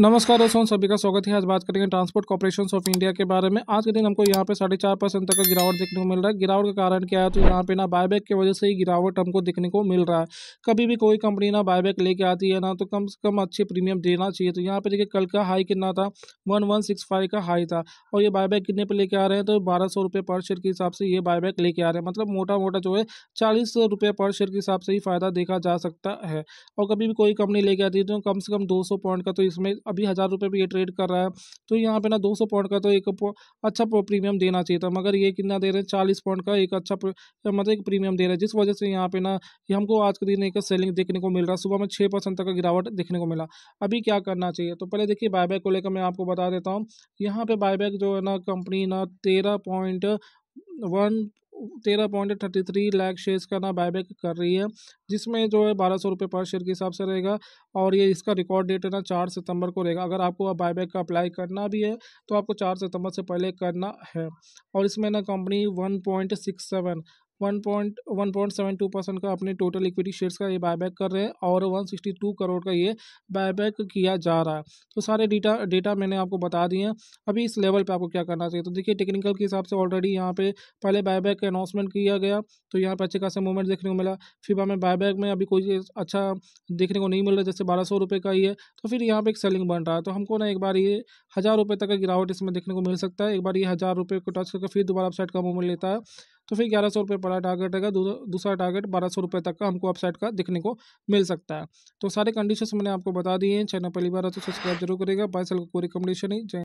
नमस्कार दोस्तों सभी का स्वागत है आज बात करेंगे ट्रांसपोर्ट कॉपोरेशन ऑफ इंडिया के बारे में आज के दिन हमको यहाँ पे साढ़े चार परसेंट तक का गिरावट देखने को मिल रहा है गिरावट का कारण क्या है तो यहाँ पे ना बायबैक की वजह से ही गिरावट हमको देखने को मिल रहा है कभी भी कोई कंपनी ना बायबैक लेके आती है ना तो कम से कम अच्छे प्रीमियम देना चाहिए तो यहाँ पर देखिए कल का हाई कितना था वन वन सिक्स फाइव का हाई था और ये बायबैक कितने पर लेके आ रहे हैं तो बारह सौ रुपये पर शेयर के हिसाब से ये बायबैक लेके आ रहे हैं मतलब मोटा मोटा जो है चालीस रुपये पर शेयर के हिसाब से ही फायदा देखा जा सकता है और कभी भी कोई कंपनी लेके आती है तो कम से कम दो पॉइंट का तो इसमें अभी हज़ार रुपये पर ये ट्रेड कर रहा है तो यहाँ पे ना दो सौ पॉइंट का तो एक अच्छा प्रीमियम देना चाहिए था मगर ये कितना दे रहे हैं चालीस पॉइंट का एक अच्छा मतलब एक प्रीमियम दे रहा है जिस वजह से यहाँ पे ना ये हमको आज के दिन एक सेलिंग देखने को मिल रहा है सुबह में छः परसेंट तक का गिरावट देखने को मिला अभी क्या करना चाहिए तो पहले देखिए बायबैक को लेकर मैं आपको बता देता हूँ यहाँ पे बायबैक जो है ना कंपनी ना तेरह पॉइंट वन तेरह point thirty three lakh shares का ना बायबैक कर रही है जिसमें जो है बारह सौ रुपये पर शेयर के हिसाब से रहेगा और ये इसका रिकॉर्ड डेट है ना चार सितंबर को रहेगा अगर आपको अब बायबैक का अप्लाई करना भी है तो आपको चार सितंबर से पहले करना है और इसमें ना company one point six seven one point one point seven two percent का अपने टोटल इक्विटी शेयर्स का ये बायबैक कर रहे हैं और वन सिक्सटी टू करोड़ का ये बायबैक किया जा रहा है तो सारे डेटा डेटा मैंने आपको बता दिए हैं अभी इस लेवल पर आपको क्या करना चाहिए तो देखिए टेक्निकल के हिसाब से ऑलरेडी यहाँ पे पहले बायबैक का अनाउंसमेंट किया गया तो यहाँ पर अच्छे खासे मूवमेंट देखने को मिला फिर हमें बायबैक में अभी कोई अच्छा देखने को नहीं मिल रहा जैसे बारह सौ रुपये का ही है तो फिर यहाँ पर एक सेलिंग बन रहा है तो हमको ना एक बार ये हज़ार रुपये तक का गिरावट इसमें देखने को मिल सकता है एक बार ये हज़ार रुपये को टच करके फिर दोबारा अपसाइड का मूवमेंट लेता है तो फिर ग्यारह सौ रुपये बड़ा टारगेट रहेगा दूसरा टारगेट बारह सौ रुपये तक का हमको अपसाइड का दिखने को मिल सकता है तो सारे कंडीशन मैंने आपको बता दिए हैं चैनल पहली बार तो सब्सक्राइब जरूर करेगा बाय को कोई रिकमेंडेशन नहीं